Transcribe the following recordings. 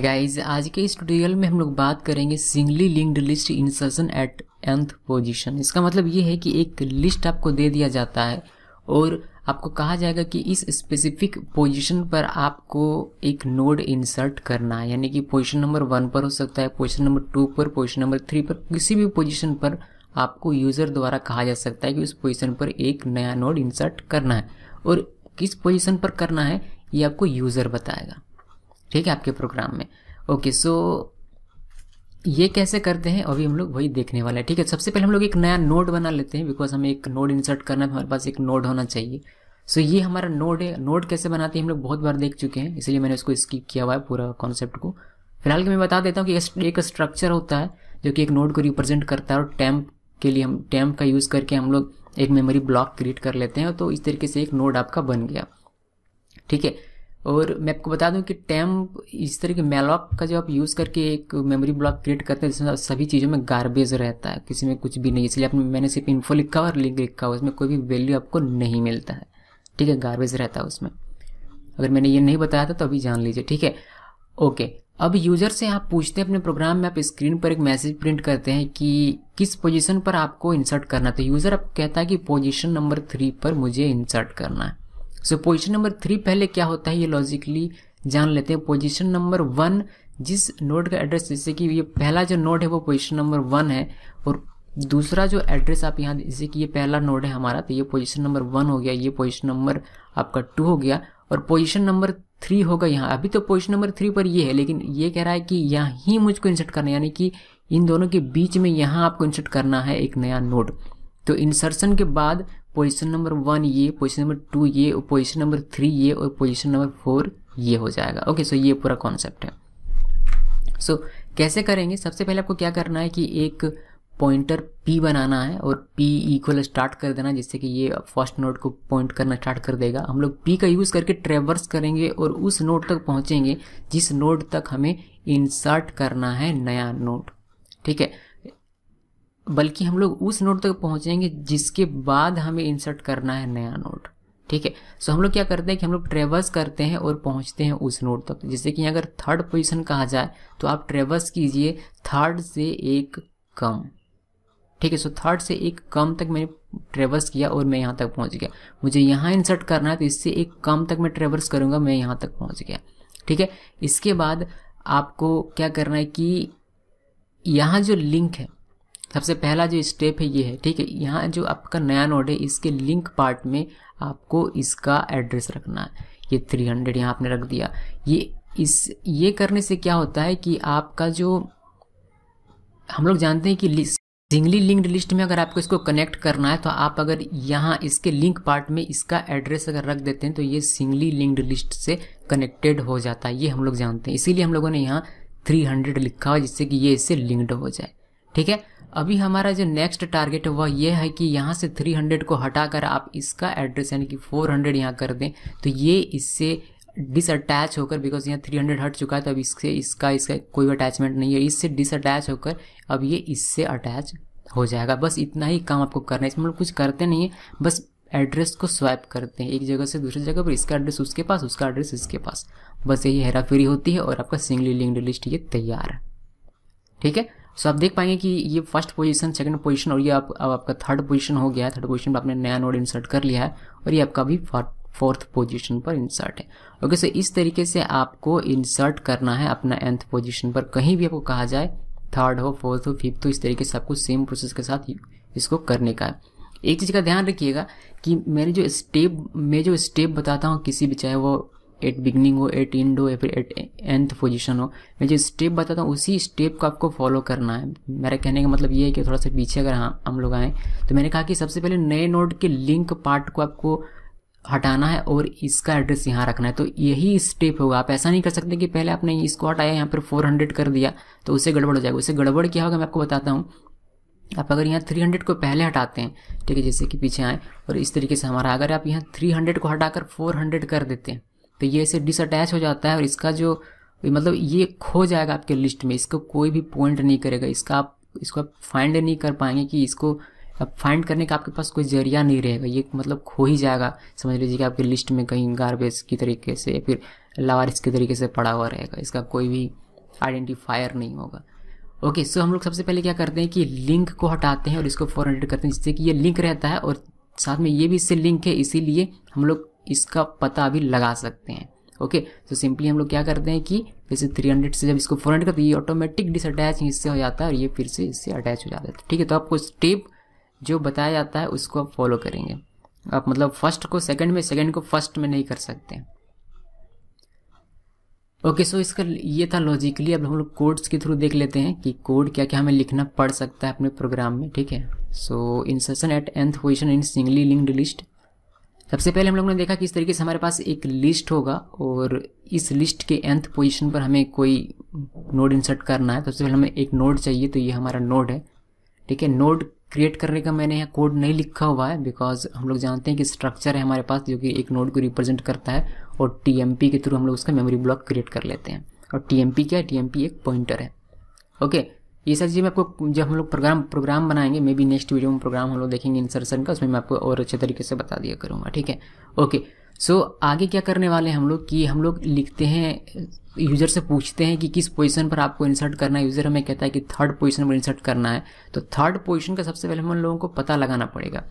guys आज के इस ट्यूटोरियल में हम लोग बात करेंगे singly linked list insertion at nth position इसका मतलब ये है कि एक लिस्ट आपको दे दिया जाता है और आपको कहा जाएगा कि इस स्पेसिफिक पोजीशन पर आपको एक नोड इंसर्ट करना है यानी कि पोजीशन नंबर वन पर हो सकता है पोजीशन नंबर टू पर पोजीशन नंबर थ्री पर किसी भी पोजिशन पर आपको यूज़र द्वारा कहा जा सकता है कि उस पोजिशन पर एक नया नोड इंसर्ट करना है और किस पोजिशन पर करना है ये आपको यूज़र बताएगा ठीक है आपके प्रोग्राम में ओके सो ये कैसे करते हैं अभी हम लोग वही देखने वाला है ठीक है सबसे पहले हम लोग एक नया नोड बना लेते हैं बिकॉज हमें एक नोड इंसर्ट करना है हमारे पास एक नोड होना चाहिए सो so, ये हमारा नोड है नोड कैसे बनाते हैं हम लोग बहुत बार देख चुके हैं इसलिए मैंने उसको स्किप किया हुआ है पूरा कॉन्सेप्ट को फिलहाल मैं बता देता हूँ कि एक स्ट्रक्चर होता है जो कि एक नोड को रिप्रेजेंट करता है और टैम्प के लिए हम टैम्प का यूज़ करके हम लोग एक मेमोरी ब्लॉक क्रिएट कर लेते हैं तो इस तरीके से एक नोड आपका बन गया ठीक है और मैं आपको बता दूं कि टैम्प इस तरह के मेलॉप का जो आप यूज़ करके एक मेमोरी ब्लॉक क्रिएट करते हैं जिसमें सभी चीज़ों में गार्बेज रहता है किसी में कुछ भी नहीं इसलिए आपने मैंने सिर्फ इन्फो लिखा और लिंक लिखा हुआ उसमें कोई भी वैल्यू आपको नहीं मिलता है ठीक है गार्बेज रहता है उसमें अगर मैंने ये नहीं बताया था तो अभी जान लीजिए ठीक है ओके अब यूज़र से आप पूछते हैं अपने प्रोग्राम में आप स्क्रीन पर एक मैसेज प्रिंट करते हैं कि किस पोजीशन पर आपको इंसर्ट करना तो यूज़र आप कहता है कि पोजीशन नंबर थ्री पर मुझे इंसर्ट करना है सो पोजिशन नंबर थ्री पहले क्या होता है ये लॉजिकली जान लेते हैं पोजिशन नंबर वन जिस नोड का एड्रेस जैसे कि ये पहला जो नोड है वो पोजिशन नंबर वन है और दूसरा जो एड्रेस आप यहाँ जैसे कि ये पहला नोड है हमारा तो ये पोजिशन नंबर वन हो गया ये पोजिशन नंबर आपका टू हो गया और पोजिशन नंबर थ्री होगा यहाँ अभी तो पोजिशन नंबर थ्री पर ये है लेकिन ये कह रहा है कि यहाँ ही मुझको इंसर्ट करना है यानी कि इन दोनों के बीच में यहाँ आपको इंसर्ट करना है एक नया नोड तो इंसर्शन के बाद पोजीशन नंबर वन ये पोजीशन नंबर टू ये और पोजीशन नंबर थ्री ये और पोजीशन नंबर फोर ये हो जाएगा ओके सो ये पूरा कॉन्सेप्ट है सो so, कैसे करेंगे सबसे पहले आपको क्या करना है कि एक पॉइंटर P बनाना है और P इक्वल स्टार्ट कर देना जिससे कि ये फर्स्ट नोट को पॉइंट करना स्टार्ट कर देगा हम लोग P का यूज़ करके ट्रेवर्स करेंगे और उस नोट तक पहुँचेंगे जिस नोट तक हमें इंसर्ट करना है नया नोट ठीक है बल्कि हम लोग उस नोट तक पहुँचेंगे जिसके बाद हमें इंसर्ट करना है नया नोट ठीक है सो हम लोग क्या करते हैं कि हम लोग ट्रेवर्स करते हैं और पहुंचते हैं उस नोड तक जैसे कि अगर थर्ड पोजीशन कहा जाए तो आप ट्रेवर्स कीजिए थर्ड से एक कम ठीक है सो थर्ड से एक कम तक मैंने ट्रेवर्स किया और मैं यहाँ तक पहुँच गया मुझे यहाँ इंसर्ट करना है तो इससे एक कम तक मैं ट्रेवर्स करूँगा मैं यहाँ तक पहुँच गया ठीक है इसके बाद आपको क्या करना है कि यहाँ जो लिंक है सबसे पहला जो स्टेप है ये है ठीक है यहाँ जो आपका नया नोड है इसके लिंक पार्ट में आपको इसका एड्रेस रखना है ये 300 हंड्रेड यहाँ आपने रख दिया ये इस ये करने से क्या होता है कि आपका जो हम लोग जानते हैं कि सिंगली लिंक्ड लिस्ट में अगर आपको इसको कनेक्ट करना है तो आप अगर यहाँ इसके लिंक पार्ट में इसका एड्रेस अगर रख देते हैं तो ये सिंगली लिंक्ड लिस्ट से कनेक्टेड हो जाता है ये हम लोग जानते हैं इसीलिए हम लोगों ने यहाँ 300 लिखा हुआ जिससे कि ये इससे लिंक्ड हो जाए ठीक है अभी हमारा जो नेक्स्ट टारगेट है वह यह है कि यहाँ से 300 को हटाकर आप इसका एड्रेस यानी कि 400 हंड्रेड यहाँ कर दें तो ये इससे डिसअटैच होकर बिकॉज यहाँ 300 हट चुका है तो अब इससे इसका इसका कोई अटैचमेंट नहीं है इससे डिसअटैच होकर अब ये इससे अटैच हो जाएगा बस इतना ही काम आपको करना है इसमें कुछ करते नहीं है बस एड्रेस को स्वैप करते हैं एक जगह से दूसरी जगह पर इसका एड्रेस उसके पास उसका एड्रेस इसके पास बस यही हेराफेरी होती है और आपका सिंगली लिंक्ड लिस्ट ये तैयार है ठीक है सो आप देख पाएंगे कि ये फर्स्ट पोजीशन सेकंड पोजीशन और ये आप, अब आपका थर्ड पोजीशन हो गया है थर्ड पोजीशन पर आपने नया नोड इंसर्ट कर लिया है और ये आपका भी फोर्थ पोजीशन पर इंसर्ट है ओके okay, सो so इस तरीके से आपको इंसर्ट करना है अपना एंथ पोजीशन पर कहीं भी आपको कहा जाए थर्ड हो फोर्थ हो फिफ्थ हो इस तरीके से आपको सेम प्रोसेस के साथ इसको करने का है एक चीज़ का ध्यान रखिएगा कि मैंने जो स्टेप मैं जो स्टेप बताता हूँ किसी भी चाहे वो एट बिगनिंग हो एट एंड हो या फिर एट एंथ पोजिशन हो मैं जो स्टेप बताता हूँ उसी स्टेप को आपको फॉलो करना है मेरा कहने का मतलब ये है कि थोड़ा सा पीछे अगर हाँ हम लोग आएँ तो मैंने कहा कि सबसे पहले नए नोट के लिंक पार्ट को आपको हटाना है और इसका एड्रेस यहाँ रखना है तो यही स्टेप होगा आप ऐसा नहीं कर सकते कि पहले आपने इसको हटाया यहाँ पर 400 कर दिया तो उसे गड़बड़ हो जाएगा उसे गड़बड़ क्या होगा मैं आपको बताता हूँ आप अगर यहाँ 300 को पहले हटाते हैं ठीक है जैसे कि पीछे आएँ और इस तरीके से हमारा अगर आप यहाँ 300 को हटाकर 400 कर देते हैं तो ये इसे डिसअटैच हो जाता है और इसका जो मतलब ये खो जाएगा आपके लिस्ट में इसको कोई भी पॉइंट नहीं करेगा इसका आप इसको आप फाइंड नहीं कर पाएंगे कि इसको अब फाइंड करने का आपके पास कोई जरिया नहीं रहेगा ये मतलब खो ही जाएगा समझ लीजिए कि आपके लिस्ट में कहीं गार्बेज की तरीके से या फिर लावारिस के तरीके से पड़ा हुआ रहेगा इसका कोई भी आइडेंटिफायर नहीं होगा ओके सो हम लोग सबसे पहले क्या करते हैं कि लिंक को हटाते हैं और इसको फॉरन करते हैं जिससे कि ये लिंक रहता है और साथ में ये भी इससे लिंक है इसीलिए हम लोग इसका पता भी लगा सकते हैं ओके तो सिंपली हम लोग क्या करते हैं कि जैसे 300 से जब इसको 400 करते ये ऑटोमेटिक डिसअटैच इससे हो जाता है और ये फिर से इससे अटैच हो जाता है ठीक है तो आपको स्टेप जो बताया जाता है उसको आप फॉलो करेंगे आप मतलब फर्स्ट को सेकंड में सेकंड को फर्स्ट में नहीं कर सकते ओके सो इसका ये था लॉजिकली अब हम लोग कोड्स के थ्रू देख लेते हैं कि कोड क्या क्या हमें लिखना पड़ सकता है अपने प्रोग्राम में ठीक है so insertion at nth position in singly linked list सबसे पहले हम लोग ने देखा कि इस तरीके से हमारे पास एक लिस्ट होगा और इस लिस्ट के एंथ पोजीशन पर हमें कोई नोड इंसर्ट करना है तो सबसे पहले हमें एक नोड चाहिए तो ये हमारा नोड है ठीक है नोड क्रिएट करने का मैंने यहाँ कोड नहीं लिखा हुआ है बिकॉज हम लोग जानते हैं कि स्ट्रक्चर है हमारे पास जो कि एक नोड को रिप्रेजेंट करता है और टी के थ्रू हम लोग उसका मेमोरी ब्लॉक क्रिएट कर लेते हैं और टी क्या है टी एक पॉइंटर है ओके okay, ये सारी चीज़ें आपको जब हम लोग प्रोग्राम प्रोग्राम बनाएंगे मे बी नेक्स्ट वीडियो में प्रोग्राम हम लोग देखेंगे इंसर्शन का उसमें मैं आपको और अच्छे तरीके से बता दिया करूँगा ठीक है ओके सो आगे क्या करने वाले हैं हम लोग कि हम लोग लिखते हैं यूज़र से पूछते हैं कि किस पोजीशन पर आपको इंसर्ट करना है यूज़र हमें कहता है कि थर्ड पोजीशन पर इंसर्ट करना है तो थर्ड पोजीशन का सबसे पहले हम लोगों को पता लगाना पड़ेगा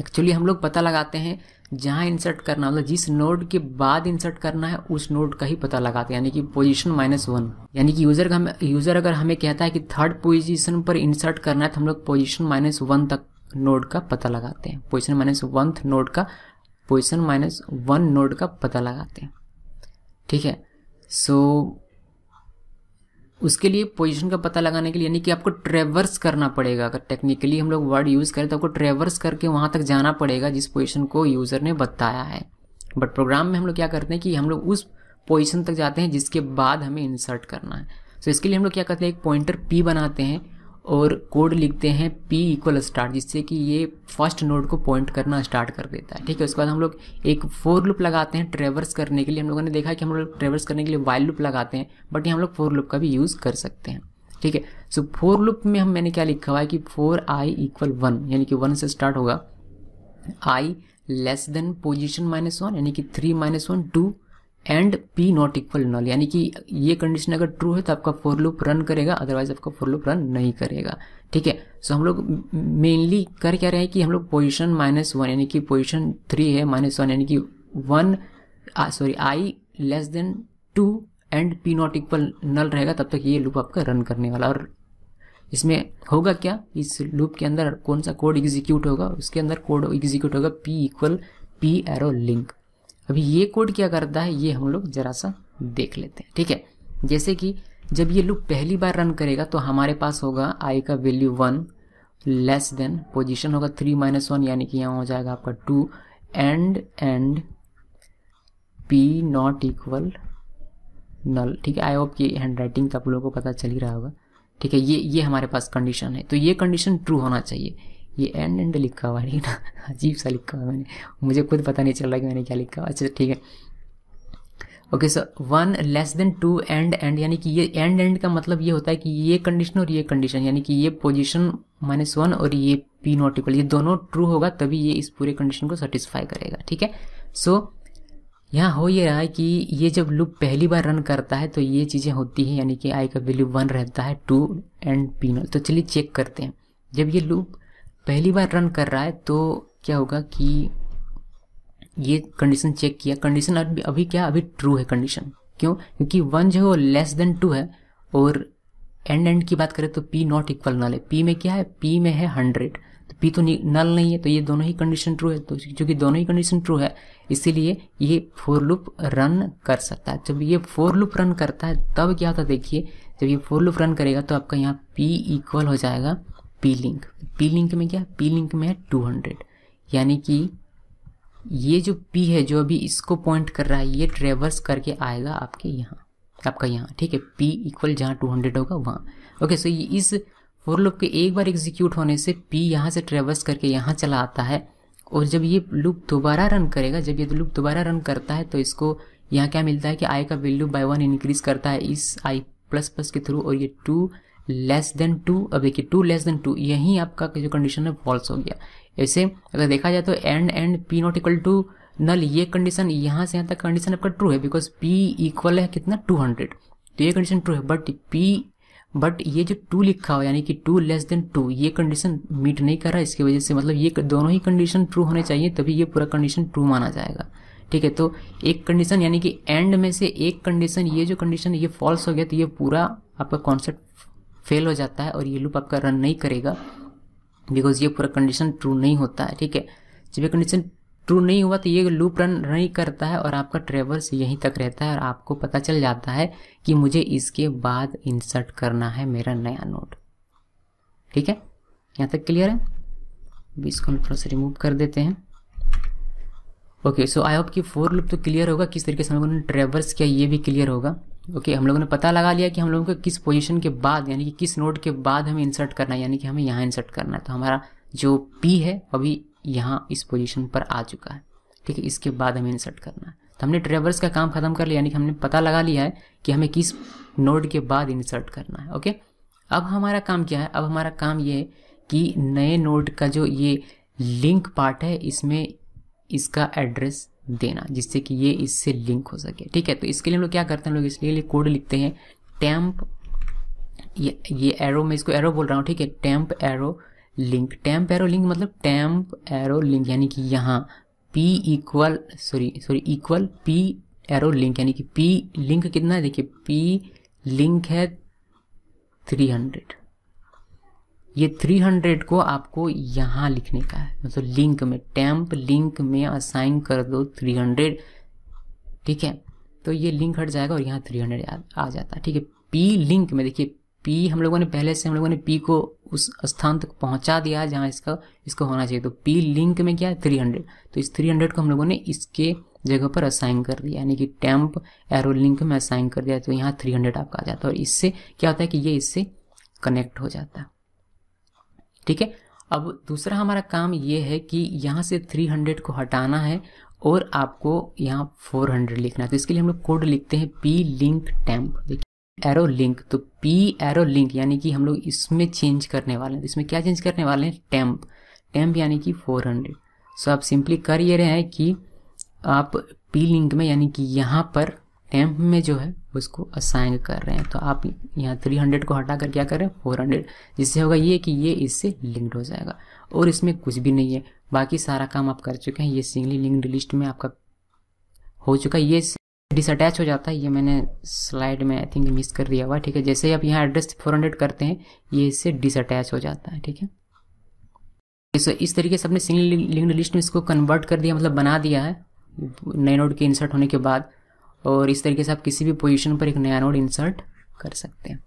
एक्चुअली हम लोग पता लगाते हैं जहाँ इंसर्ट करना मतलब जिस नोड के बाद इंसर्ट करना है उस नोड का ही पता लगाते हैं यानी कि पोजीशन माइनस वन यानी कि यूज़र हम यूज़र अगर हमें कहता है कि थर्ड पोजीशन पर इंसर्ट करना है तो हम लोग पोजीशन माइनस वन तक नोड का पता लगाते हैं पोजीशन माइनस वन नोड का पोजीशन माइनस वन नोड का पता लगाते हैं ठीक है सो so, उसके लिए पोजीशन का पता लगाने के लिए यानी कि आपको ट्रेवर्स करना पड़ेगा अगर टेक्निकली हम लोग वर्ड यूज़ करें तो आपको ट्रेवर्स करके वहाँ तक जाना पड़ेगा जिस पोजीशन को यूज़र ने बताया है बट प्रोग्राम में हम लोग क्या करते हैं कि हम लोग उस पोजिशन तक जाते हैं जिसके बाद हमें इंसर्ट करना है सो so इसके लिए हम लोग क्या करते हैं एक पॉइंटर पी बनाते हैं और कोड लिखते हैं p इक्वल स्टार्ट जिससे कि ये फर्स्ट नोड को पॉइंट करना स्टार्ट कर देता है ठीक है उसके बाद हम लोग एक फोर लूप लगाते हैं ट्रेवर्स करने के लिए हम लोगों ने देखा कि हम लोग ट्रेवर्स करने के लिए वाइल लूप लगाते हैं बट ये हम लोग फोर लूप का भी यूज़ कर सकते हैं ठीक है सो फोर लूप में हम मैंने क्या लिखा हुआ है कि फोर आई इक्वल वन यानी कि वन से स्टार्ट होगा i less than position minus one यानी कि three minus one two and p not equal null यानी कि ये कंडीशन अगर ट्रू है तो आपका फोर लूप रन करेगा अदरवाइज आपका फोर लूप रन नहीं करेगा ठीक है सो हम लोग मेनली कर क्या रहे हैं कि हम लोग पोजिशन माइनस वन यानी कि पोजिशन थ्री है माइनस वन यानी कि one sorry i less than two and p not equal null रहेगा तब तक ये लूप आपका रन करने वाला और इसमें होगा क्या इस लूप के अंदर कौन सा कोड एग्जीक्यूट होगा उसके अंदर कोड एग्जीक्यूट होगा p equal p arrow link अभी ये कोड क्या करता है ये हम लोग ज़रा सा देख लेते हैं ठीक है जैसे कि जब ये लूप पहली बार रन करेगा तो हमारे पास होगा आई का value one less than position होगा थ्री माइनस वन यानी कि यहाँ हो जाएगा आपका two and and p not equal null ठीक है आई होप की हैंड राइटिंग तो आप लोगों को पता चल ही रहा होगा ठीक है ये ये हमारे पास कंडीशन है तो ये कंडीशन ट्रू होना चाहिए ये एंड एंड लिखा हुआ है ना अजीब सा लिखा हुआ है मैंने मुझे खुद पता नहीं चल रहा कि मैंने क्या लिखा हुआ अच्छा ठीक है okay sir one less than two and and यानी कि ये एंड एंड का मतलब ये होता है कि ये कंडीशन और ये कंडीशन यानी कि ये पोजिशन माइनस वन और ये पी नॉट इक्वल ये दोनों ट्रू होगा तभी ये इस पूरे कंडीशन को सेटिस्फाई करेगा ठीक है सो so, यहाँ हो ये रहा है कि ये जब लूप पहली बार रन करता है तो ये चीज़ें होती हैं यानी कि आई का वैल्यू वन रहता है टू एंड पी नॉट तो चलिए चेक करते हैं जब ये लूप पहली बार रन कर रहा है तो क्या होगा कि ये कंडीशन चेक किया कंडीशन अभी अभी क्या अभी ट्रू है कंडीशन क्यों क्योंकि वन जो है वो लेस देन टू है और एंड एंड की बात करें तो पी नॉट इक्वल नल है पी में क्या है पी में है हंड्रेड तो पी तो नल नहीं है तो ये दोनों ही कंडीशन ट्रू है तो क्योंकि दोनों ही कंडीशन ट्रू है इसीलिए ये फोर लूप रन कर सकता है जब ये फोर लूप रन करता है तब क्या होता है देखिए जब ये फोर लूप रन करेगा तो आपका यहाँ पी इक्वल हो जाएगा पी लिंक पी लिंक में क्या पी लिंक में है टू हंड्रेड यानी कि ये जो पी है जो अभी इसको पॉइंट कर रहा है ये ट्रेवर्स करके आएगा आपके यहाँ आपका यहाँ ठीक है पी इक्वल जहाँ टू हंड्रेड होगा वहाँ ओके सो ये इस फोर लूप के एक बार एग्जीक्यूट होने से पी यहाँ से ट्रेवर्स करके यहाँ चला आता है और जब ये लूप दोबारा रन करेगा जब ये लूप दोबारा रन करता है तो इसको यहाँ क्या मिलता है कि आई का वैल्यू बाय वन इंक्रीज करता है इस आई प्लस प्लस के थ्रू और ये टू लेस देन टू अब देखिए टू लेस देन टू यही आपका जो कंडीशन है फॉल्स हो गया ऐसे अगर देखा जाए तो and and p not equal to null ये कंडीशन यहाँ से यहाँ तक कंडीशन आपका ट्रू है बिकॉज पी इक्वल है कितना टू हंड्रेड तो ये कंडीशन ट्रू है बट पी बट ये जो टू लिखा हुआ यानी कि टू लेस देन टू ये कंडीशन मीट नहीं कर रहा इसकी वजह से मतलब ये दोनों ही कंडीशन ट्रू होने चाहिए तभी ये पूरा कंडीशन ट्रू माना जाएगा ठीक है तो एक कंडीशन यानी कि एंड में से एक कंडीशन ये जो कंडीशन ये फॉल्स हो गया तो ये पूरा आपका कॉन्सेप्ट फेल हो जाता है और ये लूप आपका रन नहीं करेगा बिकॉज ये पूरा कंडीशन ट्रू नहीं होता है ठीक है जब ये कंडीशन ट्रू नहीं हुआ तो ये लूप रन नहीं करता है और आपका ट्रेवर्स यहीं तक रहता है और आपको पता चल जाता है कि मुझे इसके बाद इंसर्ट करना है मेरा नया नोट ठीक है यहाँ तक क्लियर है अभी इसको हम थोड़ा सा रिमूव कर देते हैं ओके सो आई होप कि फोर लूप तो क्लियर होगा किस तरीके से हम लोगों ने ट्रेवर्स किया ये भी क्लियर होगा ओके हम लोगों ने पता लगा लिया कि हम लोगों को किस पोजीशन के बाद यानी कि किस नोड के बाद हमें इंसर्ट करना है यानी कि हमें यहाँ इंसर्ट करना है तो हमारा जो पी है अभी यहाँ इस पोजीशन पर आ चुका है ठीक है इसके बाद हमें इंसर्ट करना है तो हमने ट्रेवर्स का काम खत्म कर लिया यानी कि हमने पता लगा लिया है कि हमें किस नोड के बाद इंसर्ट करना है ओके अब हमारा काम क्या है अब हमारा काम ये है कि नए नोड का जो ये लिंक पार्ट है इसमें इसका एड्रेस देना जिससे कि ये इससे लिंक हो सके ठीक है तो इसके लिए हम लोग क्या करते हैं लोग इसलिए लिए कोड लिखते हैं टैम्प ये ये एरो मैं इसको एरो बोल रहा हूँ ठीक है temp arrow link temp arrow link मतलब टैम्प एरो लिंक यानी कि यहाँ p equal sorry sorry equal p arrow link यानी कि पी लिंक कितना है देखिए पी लिंक है थ्री हंड्रेड ये 300 को आपको यहाँ लिखने का है मतलब तो लिंक में टैंप लिंक में असाइन कर दो 300 ठीक है तो ये लिंक हट जाएगा और यहाँ 300 आ जाता है ठीक है पी लिंक में देखिए पी हम लोगों ने पहले से हम लोगों ने पी को उस स्थान तक पहुंचा दिया जहाँ इसका इसको होना चाहिए तो पी लिंक में क्या है 300 तो इस 300 को हम लोगों ने इसके जगह पर असाइन कर दिया यानी कि टैंप एरो लिंक में असाइन कर दिया तो यहाँ थ्री आपका आ जाता है और इससे क्या होता है कि ये इससे कनेक्ट हो जाता है ठीक है अब दूसरा हमारा काम ये है कि यहाँ से 300 को हटाना है और आपको यहाँ 400 लिखना है तो इसके लिए हम लोग कोड लिखते हैं पी लिंक टैम्प देखिए एरो लिंक तो पी एरो लिंक यानी कि हम लोग इसमें चेंज करने वाले हैं तो इसमें क्या चेंज करने वाले हैं टैम्प टैम्प यानी कि 400 सो आप सिंपली कर ये रहे हैं कि आप पी लिंक में यानी कि यहाँ पर टैम्प में जो है उसको असाइन कर रहे हैं तो आप यहाँ 300 को हटा कर क्या कर रहे हैं 400 जिससे होगा ये कि ये इससे लिंक्ड हो जाएगा और इसमें कुछ भी नहीं है बाकी सारा काम आप कर चुके हैं ये सिंगली लिंक्ड लिस्ट में आपका हो चुका है ये डिसअटैच हो जाता है ये मैंने स्लाइड में आई थिंक मिस कर दिया हुआ ठीक है जैसे ही आप यहाँ एड्रेस फोर करते हैं ये इससे डिसअटैच हो जाता है ठीक है सो इस तरीके से अपने सिंगल लिंक्ड लिस्ट में इसको कन्वर्ट कर दिया मतलब बना दिया है नए नोड के इंसर्ट होने के बाद और इस तरीके से आप किसी भी पोजिशन पर एक नया नोड इंसर्ट कर सकते हैं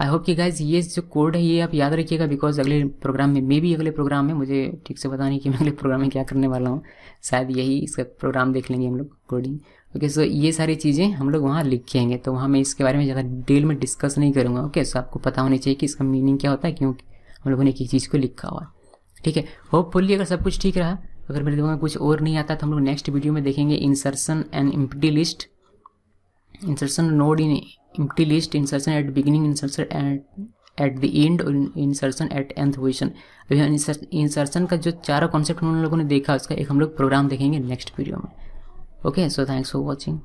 आई होप कि गाइज ये जो कोड है ये आप याद रखिएगा बिकॉज अगले प्रोग्राम में मे भी अगले प्रोग्राम में मुझे ठीक से पता नहीं कि मैं अगले प्रोग्राम में क्या करने वाला हूँ शायद यही इसका प्रोग्राम देख लेंगे हम लोग कोडिंग ओके सो ये सारी चीज़ें हम लोग वहाँ लिखेंगे तो वहाँ मैं इसके बारे में ज़्यादा डिटेल में डिस्कस नहीं करूँगा ओके सो आपको पता होना चाहिए कि इसका मीनिंग क्या होता है क्योंकि हम लोगों ने एक चीज़ को लिखा हुआ है ठीक है होपफुली अगर सब कुछ ठीक रहा अगर मेरे दिमाग में कुछ और नहीं आता तो हम लोग नेक्स्ट वीडियो में देखेंगे insertion and empty list insertion node in empty list insertion at beginning insertion at at the end insertion at nth position अभी हम इंसर्सन का जो चारों कॉन्सेप्ट हम लोगों ने देखा उसका एक हम लोग प्रोग्राम देखेंगे नेक्स्ट वीडियो में okay so thanks for watching